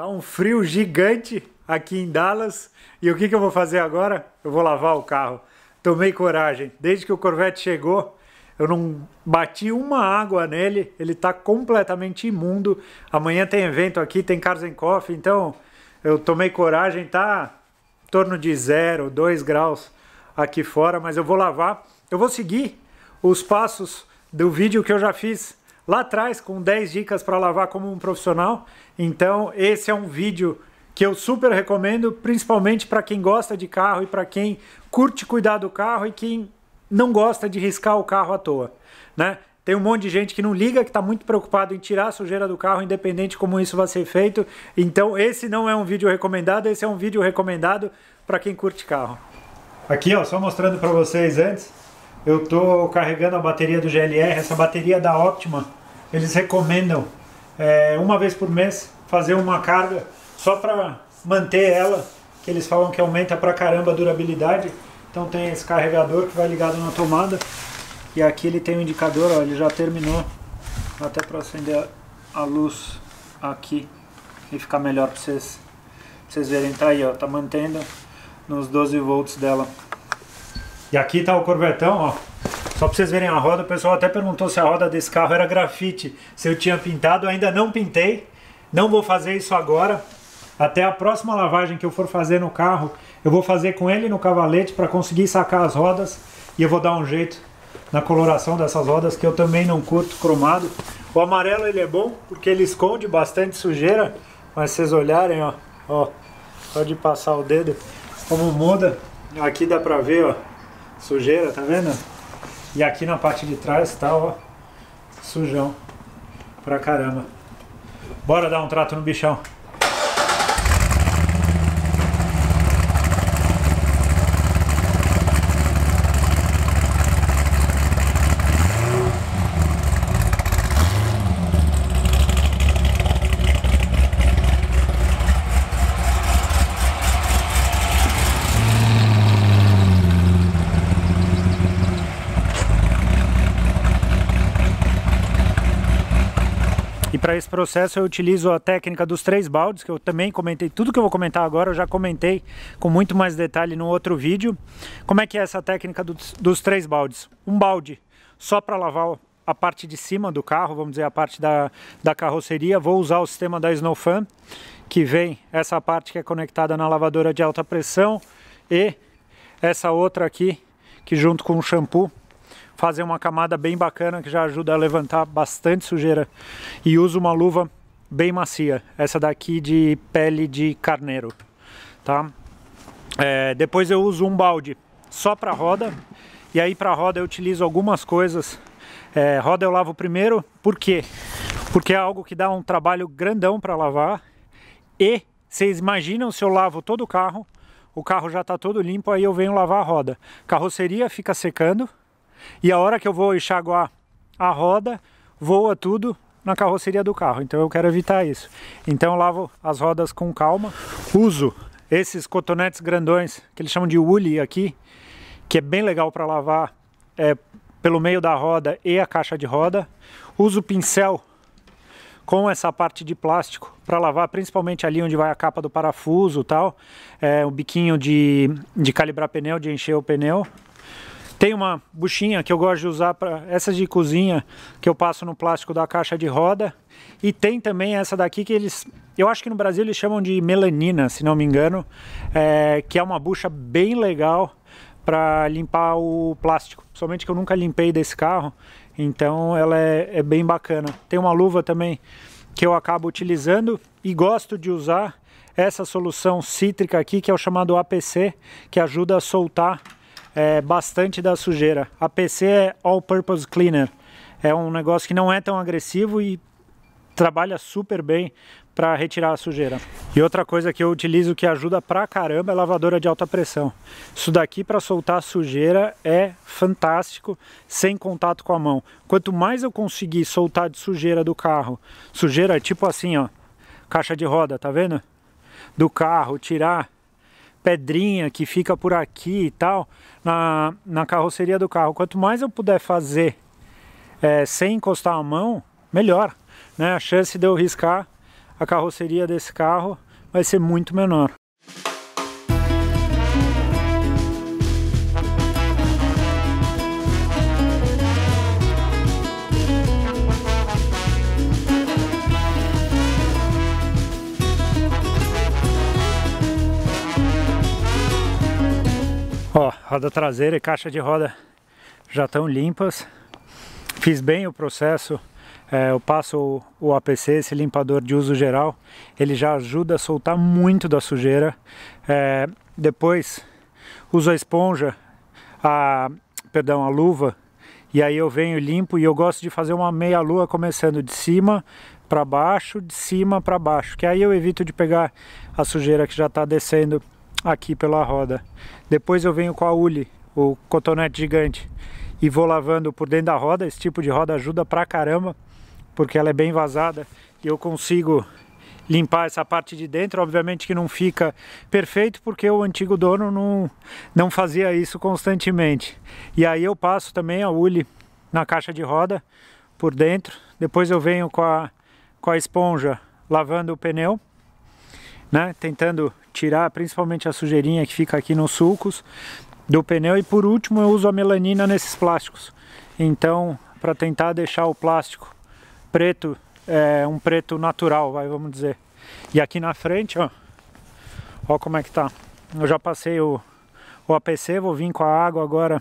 Tá um frio gigante aqui em Dallas. E o que, que eu vou fazer agora? Eu vou lavar o carro. Tomei coragem. Desde que o Corvette chegou, eu não bati uma água nele. Ele tá completamente imundo. Amanhã tem evento aqui, tem Cars and Coffee. Então eu tomei coragem. Tá em torno de zero, dois graus aqui fora. Mas eu vou lavar. Eu vou seguir os passos do vídeo que eu já fiz lá atrás com 10 dicas para lavar como um profissional. Então, esse é um vídeo que eu super recomendo, principalmente para quem gosta de carro e para quem curte cuidar do carro e quem não gosta de riscar o carro à toa, né? Tem um monte de gente que não liga, que está muito preocupado em tirar a sujeira do carro, independente como isso vai ser feito. Então, esse não é um vídeo recomendado, esse é um vídeo recomendado para quem curte carro. Aqui, ó, só mostrando para vocês antes, eu estou carregando a bateria do GLR, essa bateria é da Optima eles recomendam é, uma vez por mês fazer uma carga só para manter ela, que eles falam que aumenta pra caramba a durabilidade. Então tem esse carregador que vai ligado na tomada e aqui ele tem um indicador, ó, ele já terminou, até para acender a luz aqui e ficar melhor para vocês, vocês verem, tá aí, ó, tá mantendo nos 12 volts dela. E aqui tá o corvetão, ó, só pra vocês verem a roda, o pessoal até perguntou se a roda desse carro era grafite, se eu tinha pintado, ainda não pintei, não vou fazer isso agora. Até a próxima lavagem que eu for fazer no carro, eu vou fazer com ele no cavalete para conseguir sacar as rodas e eu vou dar um jeito na coloração dessas rodas que eu também não curto cromado. O amarelo ele é bom porque ele esconde bastante sujeira, mas vocês olharem, ó, ó, só de passar o dedo, como muda. Aqui dá pra ver, ó, sujeira, tá vendo? E aqui na parte de trás tá, ó, sujão pra caramba. Bora dar um trato no bichão. para esse processo eu utilizo a técnica dos três baldes, que eu também comentei, tudo que eu vou comentar agora eu já comentei com muito mais detalhe no outro vídeo. Como é que é essa técnica dos, dos três baldes? Um balde só para lavar a parte de cima do carro, vamos dizer a parte da, da carroceria, vou usar o sistema da Snowfan, que vem essa parte que é conectada na lavadora de alta pressão e essa outra aqui, que junto com o shampoo fazer uma camada bem bacana que já ajuda a levantar bastante sujeira. E uso uma luva bem macia, essa daqui de pele de carneiro, tá? É, depois eu uso um balde só para roda, e aí para roda eu utilizo algumas coisas. É, roda eu lavo primeiro, por quê? Porque é algo que dá um trabalho grandão para lavar. E vocês imaginam se eu lavo todo o carro, o carro já está todo limpo, aí eu venho lavar a roda. Carroceria fica secando, e a hora que eu vou enxaguar a roda, voa tudo na carroceria do carro, então eu quero evitar isso. Então lavo as rodas com calma, uso esses cotonetes grandões, que eles chamam de woolly aqui, que é bem legal para lavar é, pelo meio da roda e a caixa de roda. Uso pincel com essa parte de plástico para lavar principalmente ali onde vai a capa do parafuso tal, é, o biquinho de, de calibrar pneu, de encher o pneu. Tem uma buchinha que eu gosto de usar para essa de cozinha que eu passo no plástico da caixa de roda. E tem também essa daqui que eles, eu acho que no Brasil eles chamam de melanina, se não me engano, é, que é uma bucha bem legal para limpar o plástico. Somente que eu nunca limpei desse carro, então ela é, é bem bacana. Tem uma luva também que eu acabo utilizando e gosto de usar essa solução cítrica aqui, que é o chamado APC, que ajuda a soltar é, bastante da sujeira. A PC é All Purpose Cleaner. É um negócio que não é tão agressivo e trabalha super bem para retirar a sujeira. E outra coisa que eu utilizo que ajuda pra caramba é lavadora de alta pressão. Isso daqui para soltar a sujeira é fantástico, sem contato com a mão. Quanto mais eu conseguir soltar de sujeira do carro, sujeira é tipo assim, ó, caixa de roda, tá vendo? Do carro, tirar pedrinha que fica por aqui e tal, na, na carroceria do carro. Quanto mais eu puder fazer é, sem encostar a mão, melhor. Né? A chance de eu riscar a carroceria desse carro vai ser muito menor. roda traseira e caixa de roda já estão limpas. Fiz bem o processo, é, eu passo o, o, APC, esse limpador de uso geral, ele já ajuda a soltar muito da sujeira. É, depois uso a esponja, a, perdão, a luva, e aí eu venho limpo e eu gosto de fazer uma meia lua começando de cima para baixo, de cima para baixo, que aí eu evito de pegar a sujeira que já está descendo aqui pela roda. Depois eu venho com a ule, o cotonete gigante, e vou lavando por dentro da roda. Esse tipo de roda ajuda pra caramba, porque ela é bem vazada e eu consigo limpar essa parte de dentro. Obviamente que não fica perfeito, porque o antigo dono não, não fazia isso constantemente. E aí eu passo também a ule na caixa de roda por dentro. Depois eu venho com a, com a esponja lavando o pneu né? Tentando tirar principalmente a sujeirinha que fica aqui nos sulcos do pneu e por último eu uso a melanina nesses plásticos. Então, para tentar deixar o plástico preto, é, um preto natural, vai, vamos dizer. E aqui na frente, ó, ó como é que tá. Eu já passei o, o APC, vou vir com a água agora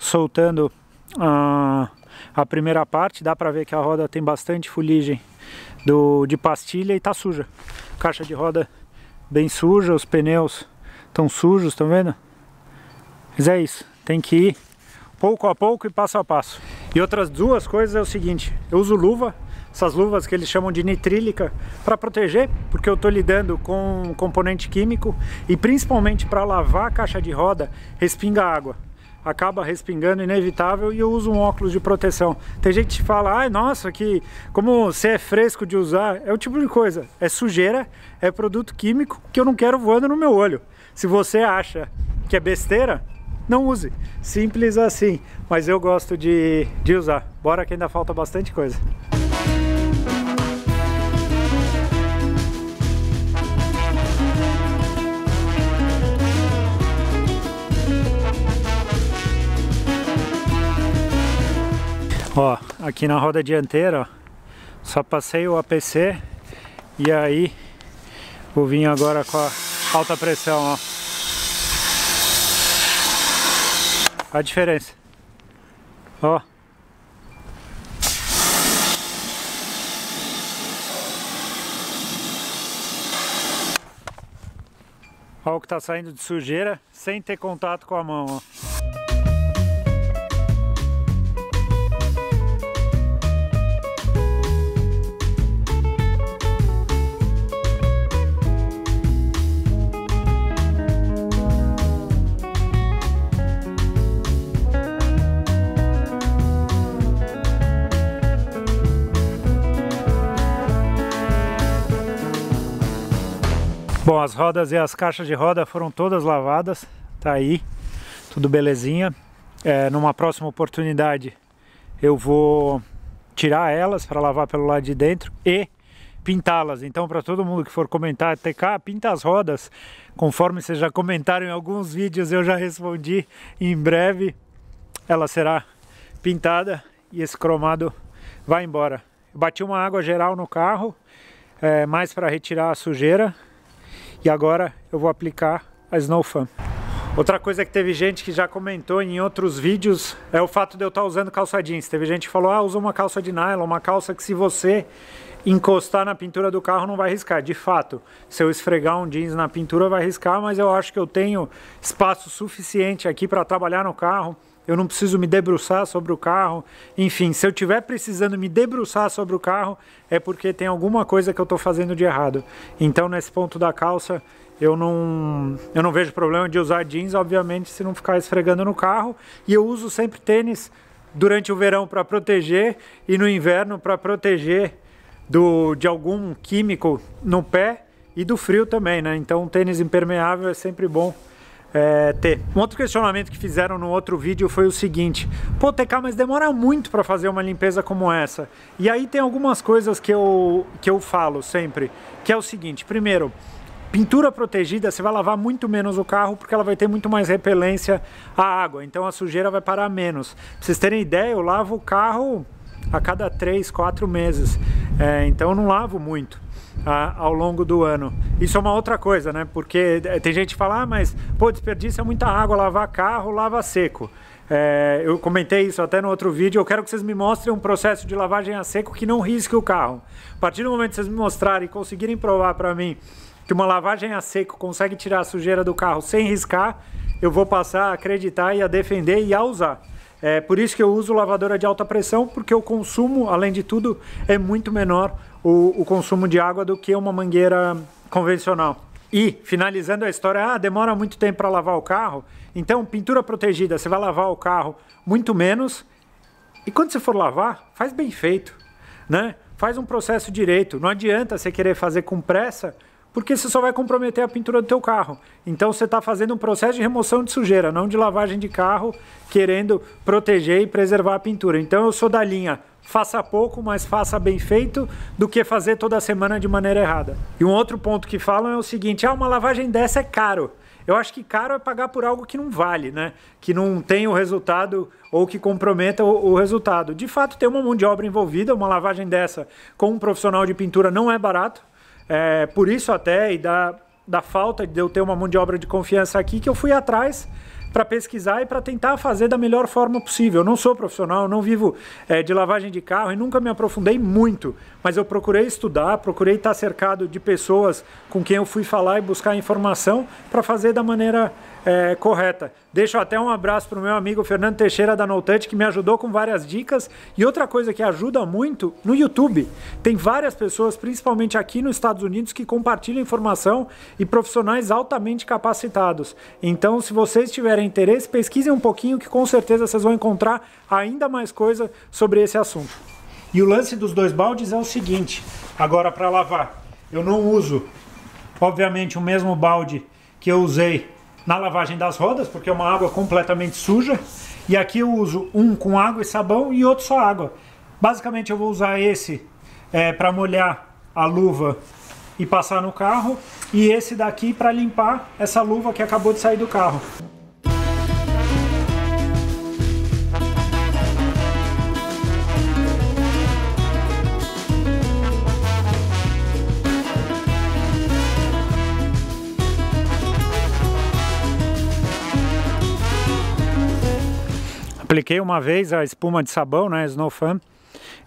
soltando a, a primeira parte. Dá pra ver que a roda tem bastante fuligem do, de pastilha e tá suja. Caixa de roda bem suja, os pneus estão sujos, estão vendo? Mas é isso, tem que ir pouco a pouco e passo a passo. E outras duas coisas é o seguinte, eu uso luva, essas luvas que eles chamam de nitrílica, para proteger, porque eu estou lidando com um componente químico e principalmente para lavar a caixa de roda, respinga água acaba respingando, inevitável, e eu uso um óculos de proteção. Tem gente que fala, ai, nossa, que como você é fresco de usar, é o tipo de coisa, é sujeira, é produto químico que eu não quero voando no meu olho. Se você acha que é besteira, não use. Simples assim, mas eu gosto de, de usar. Bora que ainda falta bastante coisa. Ó, aqui na roda dianteira, ó, só passei o APC e aí vou vir agora com a alta pressão, ó. A diferença. Ó. Olha o que tá saindo de sujeira sem ter contato com a mão, ó. Bom, as rodas e as caixas de roda foram todas lavadas, tá aí, tudo belezinha. É, numa próxima oportunidade eu vou tirar elas para lavar pelo lado de dentro e pintá-las. Então, para todo mundo que for comentar TK, pinta as rodas. Conforme vocês já comentaram em alguns vídeos, eu já respondi. Em breve ela será pintada e esse cromado vai embora. Bati uma água geral no carro, é, mais para retirar a sujeira e agora eu vou aplicar a Snowfan. Outra coisa é que teve gente que já comentou em outros vídeos é o fato de eu estar usando calça jeans. Teve gente que falou, ah, usa uma calça de nylon, uma calça que se você encostar na pintura do carro não vai riscar. De fato, se eu esfregar um jeans na pintura vai riscar, mas eu acho que eu tenho espaço suficiente aqui para trabalhar no carro eu não preciso me debruçar sobre o carro. Enfim, se eu estiver precisando me debruçar sobre o carro, é porque tem alguma coisa que eu estou fazendo de errado. Então, nesse ponto da calça, eu não, eu não vejo problema de usar jeans, obviamente, se não ficar esfregando no carro. E eu uso sempre tênis durante o verão para proteger e no inverno para proteger do, de algum químico no pé e do frio também, né? Então, tênis impermeável é sempre bom é, ter. Um outro questionamento que fizeram no outro vídeo foi o seguinte: pô, TK, mas demora muito para fazer uma limpeza como essa. E aí tem algumas coisas que eu, que eu falo sempre, que é o seguinte: primeiro, pintura protegida, você vai lavar muito menos o carro porque ela vai ter muito mais repelência à água, então a sujeira vai parar menos. Pra vocês terem ideia, eu lavo o carro a cada 3, 4 meses, é, então eu não lavo muito ah, ao longo do ano. Isso é uma outra coisa, né? Porque eh, tem gente que fala, ah, mas pô, é muita água, lavar carro, lava seco. É, eu comentei isso até no outro vídeo. Eu quero que vocês me mostrem um processo de lavagem a seco que não risque o carro. A partir do momento que vocês me mostrarem e conseguirem provar para mim que uma lavagem a seco consegue tirar a sujeira do carro sem riscar, eu vou passar a acreditar e a defender e a usar. É por isso que eu uso lavadora de alta pressão, porque o consumo, além de tudo, é muito menor o, o consumo de água do que uma mangueira convencional. E, finalizando a história, ah, demora muito tempo para lavar o carro. Então, pintura protegida, você vai lavar o carro muito menos. E quando você for lavar, faz bem feito, né? Faz um processo direito. Não adianta você querer fazer com pressa porque você só vai comprometer a pintura do teu carro. Então você está fazendo um processo de remoção de sujeira, não de lavagem de carro, querendo proteger e preservar a pintura. Então eu sou da linha faça pouco, mas faça bem feito, do que fazer toda semana de maneira errada. E um outro ponto que falam é o seguinte: ah, uma lavagem dessa é caro. Eu acho que caro é pagar por algo que não vale, né? Que não tem o resultado ou que comprometa o, o resultado. De fato, ter uma mão de obra envolvida, uma lavagem dessa com um profissional de pintura não é barato. É, por isso até, e da, da falta de eu ter uma mão de obra de confiança aqui, que eu fui atrás para pesquisar e para tentar fazer da melhor forma possível. Eu não sou profissional, não vivo é, de lavagem de carro e nunca me aprofundei muito, mas eu procurei estudar, procurei estar cercado de pessoas com quem eu fui falar e buscar informação para fazer da maneira é, correta. Deixo até um abraço para o meu amigo Fernando Teixeira da Notante, que me ajudou com várias dicas. E outra coisa que ajuda muito no YouTube. Tem várias pessoas, principalmente aqui nos Estados Unidos, que compartilham informação e profissionais altamente capacitados. Então, se vocês tiverem interesse, pesquisem um pouquinho, que com certeza vocês vão encontrar ainda mais coisa sobre esse assunto. E o lance dos dois baldes é o seguinte: agora para lavar, eu não uso, obviamente, o mesmo balde que eu usei na lavagem das rodas, porque é uma água completamente suja. E aqui eu uso um com água e sabão e outro só água. Basicamente eu vou usar esse é, para molhar a luva e passar no carro e esse daqui para limpar essa luva que acabou de sair do carro. Apliquei uma vez a espuma de sabão, né, Snowfan?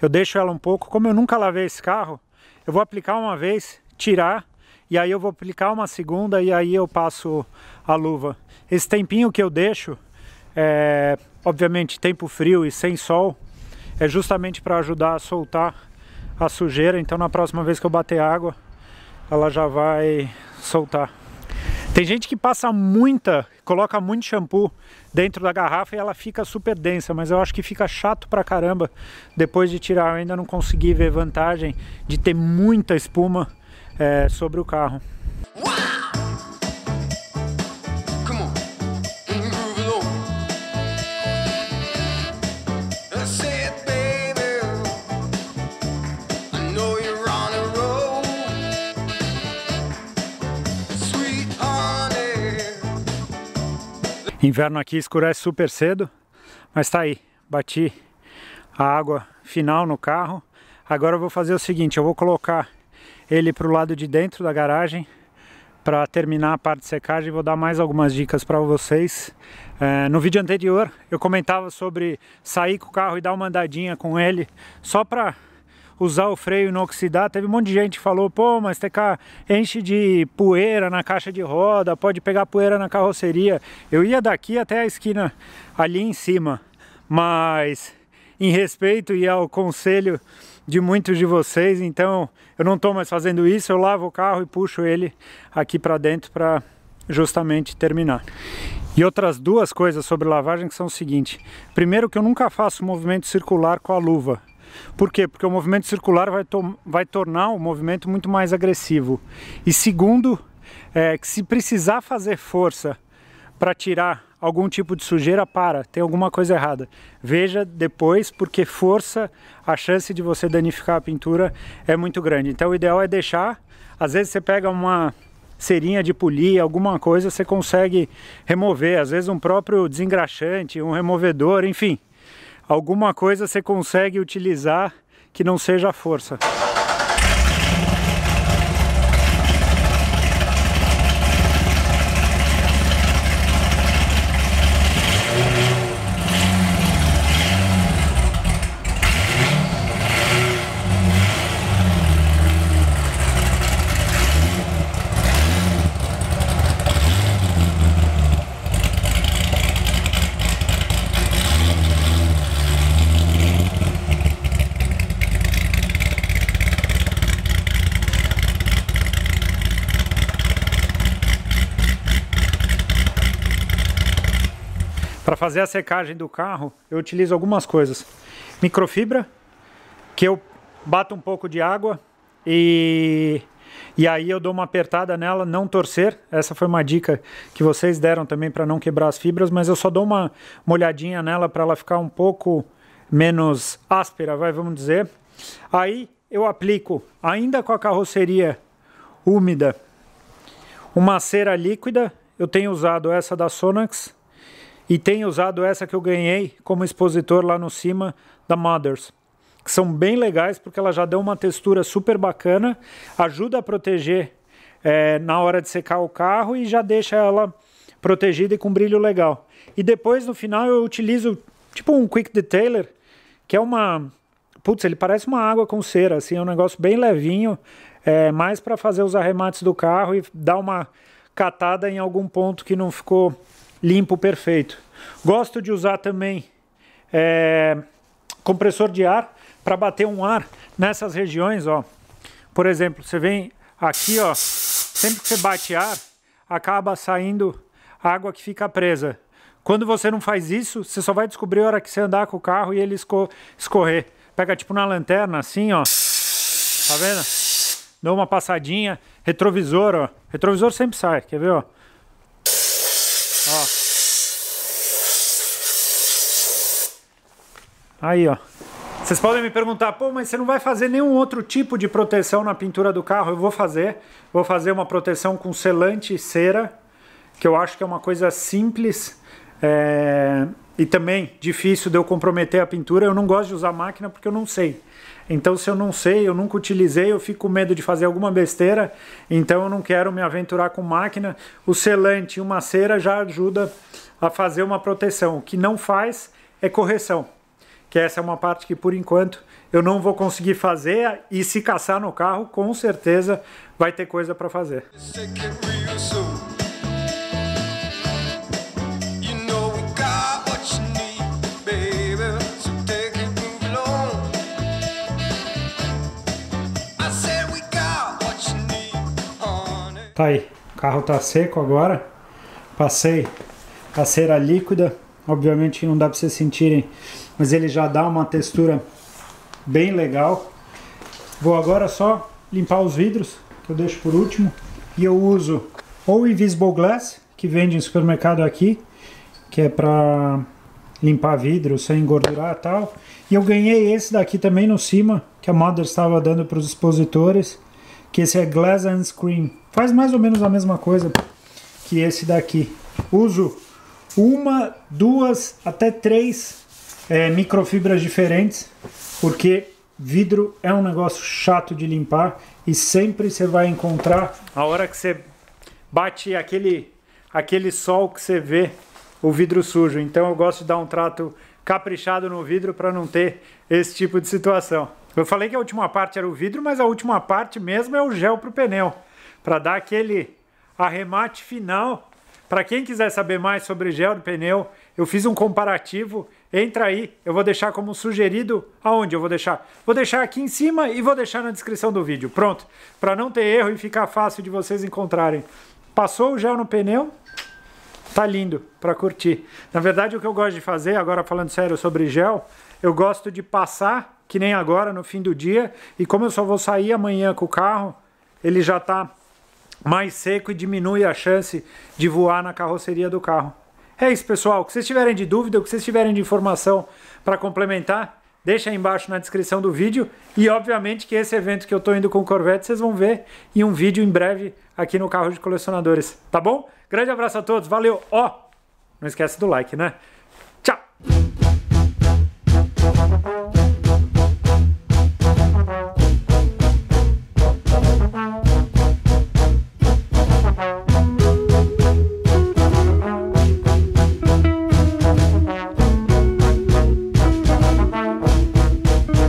Eu deixo ela um pouco, como eu nunca lavei esse carro, eu vou aplicar uma vez, tirar, e aí eu vou aplicar uma segunda e aí eu passo a luva. Esse tempinho que eu deixo, é, obviamente tempo frio e sem sol, é justamente para ajudar a soltar a sujeira, então na próxima vez que eu bater água, ela já vai soltar. Tem gente que passa muita, coloca muito shampoo dentro da garrafa e ela fica super densa, mas eu acho que fica chato pra caramba depois de tirar. Eu ainda não consegui ver vantagem de ter muita espuma é, sobre o carro. Inverno aqui escurece super cedo, mas tá aí, bati a água final no carro. Agora eu vou fazer o seguinte, eu vou colocar ele para o lado de dentro da garagem para terminar a parte de secagem vou dar mais algumas dicas para vocês. É, no vídeo anterior eu comentava sobre sair com o carro e dar uma andadinha com ele só para usar o freio inoxidável. Teve um monte de gente que falou, pô, mas TK, enche de poeira na caixa de roda, pode pegar poeira na carroceria. Eu ia daqui até a esquina ali em cima, mas em respeito e ao conselho de muitos de vocês, então eu não estou mais fazendo isso, eu lavo o carro e puxo ele aqui para dentro para justamente terminar. E outras duas coisas sobre lavagem que são o seguinte. Primeiro que eu nunca faço movimento circular com a luva. Por quê? Porque o movimento circular vai, to vai tornar o movimento muito mais agressivo. E segundo, é, que se precisar fazer força para tirar algum tipo de sujeira, para, tem alguma coisa errada. Veja depois, porque força, a chance de você danificar a pintura é muito grande. Então o ideal é deixar, às vezes você pega uma serinha de polir, alguma coisa, você consegue remover, às vezes um próprio desengraxante, um removedor, enfim alguma coisa você consegue utilizar que não seja a força. fazer a secagem do carro, eu utilizo algumas coisas. Microfibra, que eu bato um pouco de água e, e aí eu dou uma apertada nela, não torcer. Essa foi uma dica que vocês deram também para não quebrar as fibras, mas eu só dou uma molhadinha nela para ela ficar um pouco menos áspera, vai, vamos dizer. Aí eu aplico, ainda com a carroceria úmida, uma cera líquida. Eu tenho usado essa da Sonax, e tenho usado essa que eu ganhei como expositor lá no cima da Mothers, que são bem legais porque ela já deu uma textura super bacana, ajuda a proteger é, na hora de secar o carro e já deixa ela protegida e com brilho legal. E depois no final eu utilizo tipo um quick detailer, que é uma putz, ele parece uma água com cera, assim, é um negócio bem levinho, é, mais para fazer os arremates do carro e dar uma catada em algum ponto que não ficou limpo perfeito. Gosto de usar também é, compressor de ar para bater um ar nessas regiões, ó. Por exemplo, você vem aqui, ó, sempre que você bate ar, acaba saindo água que fica presa. Quando você não faz isso, você só vai descobrir a hora que você andar com o carro e ele escorrer. Pega tipo na lanterna, assim, ó. Tá vendo? Dou uma passadinha. Retrovisor, ó. Retrovisor sempre sai, quer ver, ó? Ó. Aí, ó. Vocês podem me perguntar, pô, mas você não vai fazer nenhum outro tipo de proteção na pintura do carro? Eu vou fazer. Vou fazer uma proteção com selante e cera, que eu acho que é uma coisa simples é... e também difícil de eu comprometer a pintura. Eu não gosto de usar máquina porque eu não sei. Então, se eu não sei, eu nunca utilizei, eu fico com medo de fazer alguma besteira, então eu não quero me aventurar com máquina. O selante e uma cera já ajuda a fazer uma proteção. O que não faz é correção, que essa é uma parte que, por enquanto, eu não vou conseguir fazer e se caçar no carro, com certeza vai ter coisa para fazer. Tá aí, o carro tá seco agora. Passei a cera líquida. Obviamente não dá para vocês sentirem, mas ele já dá uma textura bem legal. Vou agora só limpar os vidros, que eu deixo por último. E eu uso ou Invisible Glass, que vende em supermercado aqui, que é para limpar vidro sem engordurar e tal. E eu ganhei esse daqui também no cima, que a Mother estava dando para os expositores que esse é Glass and Screen. Faz mais ou menos a mesma coisa que esse daqui. Uso uma, duas, até três é, microfibras diferentes, porque vidro é um negócio chato de limpar e sempre você vai encontrar a hora que você bate aquele aquele sol que você vê o vidro sujo. Então eu gosto de dar um trato caprichado no vidro para não ter esse tipo de situação. Eu falei que a última parte era o vidro, mas a última parte mesmo é o gel para o pneu, para dar aquele arremate final. Para quem quiser saber mais sobre gel do pneu, eu fiz um comparativo. Entra aí, eu vou deixar como sugerido aonde eu vou deixar. Vou deixar aqui em cima e vou deixar na descrição do vídeo. Pronto, para não ter erro e ficar fácil de vocês encontrarem. Passou o gel no pneu, Tá lindo para curtir. Na verdade, o que eu gosto de fazer, agora falando sério sobre gel, eu gosto de passar, que nem agora, no fim do dia, e como eu só vou sair amanhã com o carro, ele já tá mais seco e diminui a chance de voar na carroceria do carro. É isso, pessoal. O que vocês tiverem de dúvida, o que vocês tiverem de informação para complementar, Deixa aí embaixo na descrição do vídeo. E obviamente que esse evento que eu estou indo com o Corvette, vocês vão ver em um vídeo em breve aqui no Carro de Colecionadores. Tá bom? Grande abraço a todos. Valeu. Ó, oh, não esquece do like, né?